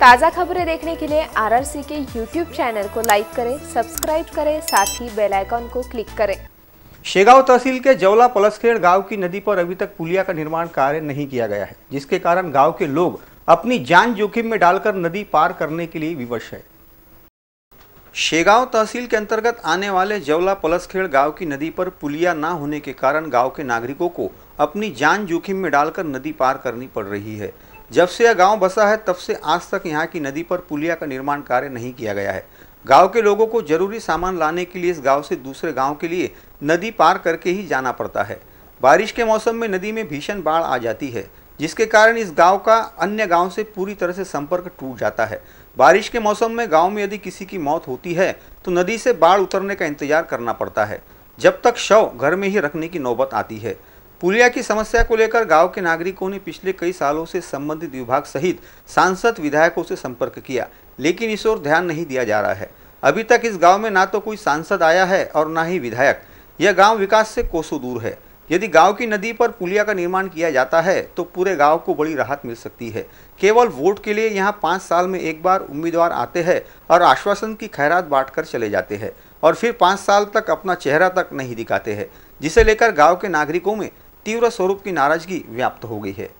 ताज़ा खबरें देखने के लिए आरआरसी के यूट्यूब चैनल को लाइक करें सब्सक्राइब करें साथ ही बेल आइकॉन को क्लिक करें शेगांव तहसील के जौला पलसखेड़ गांव की नदी पर अभी तक पुलिया का निर्माण कार्य नहीं किया गया है जिसके कारण गांव के लोग अपनी जान जोखिम में डालकर नदी पार करने के लिए विवश है शेगांव तहसील के अंतर्गत आने वाले जवला पलसखेड़ गांव की नदी पर पुलिया ना होने के कारण गांव के नागरिकों को अपनी जान जोखिम में डालकर नदी पार करनी पड़ रही है जब से यह गांव बसा है तब से आज तक यहाँ की नदी पर पुलिया का निर्माण कार्य नहीं किया गया है गांव के लोगों को जरूरी सामान लाने के लिए इस गांव से दूसरे गांव के लिए नदी पार करके ही जाना पड़ता है बारिश के मौसम में नदी में भीषण बाढ़ आ जाती है जिसके कारण इस गाँव का अन्य गाँव से पूरी तरह से संपर्क टूट जाता है बारिश के मौसम में गाँव में यदि किसी की मौत होती है तो नदी से बाढ़ उतरने का इंतजार करना पड़ता है जब तक शव घर में ही रखने की नौबत आती है पुलिया की समस्या को लेकर गांव के नागरिकों ने पिछले कई सालों से संबंधित विभाग सहित सांसद विधायकों से संपर्क किया लेकिन इस ओर ध्यान नहीं दिया जा रहा है अभी तक इस गांव में ना तो कोई सांसद आया है और ना ही विधायक यह गांव विकास से कोसों दूर है यदि गांव की नदी पर पुलिया का निर्माण किया जाता है तो पूरे गाँव को बड़ी राहत मिल सकती है केवल वोट के लिए यहाँ पाँच साल में एक बार उम्मीदवार आते हैं और आश्वासन की खैरात बांट चले जाते हैं और फिर पाँच साल तक अपना चेहरा तक नहीं दिखाते हैं जिसे लेकर गाँव के नागरिकों में तीव्र स्वरूप की नाराजगी व्याप्त हो गई है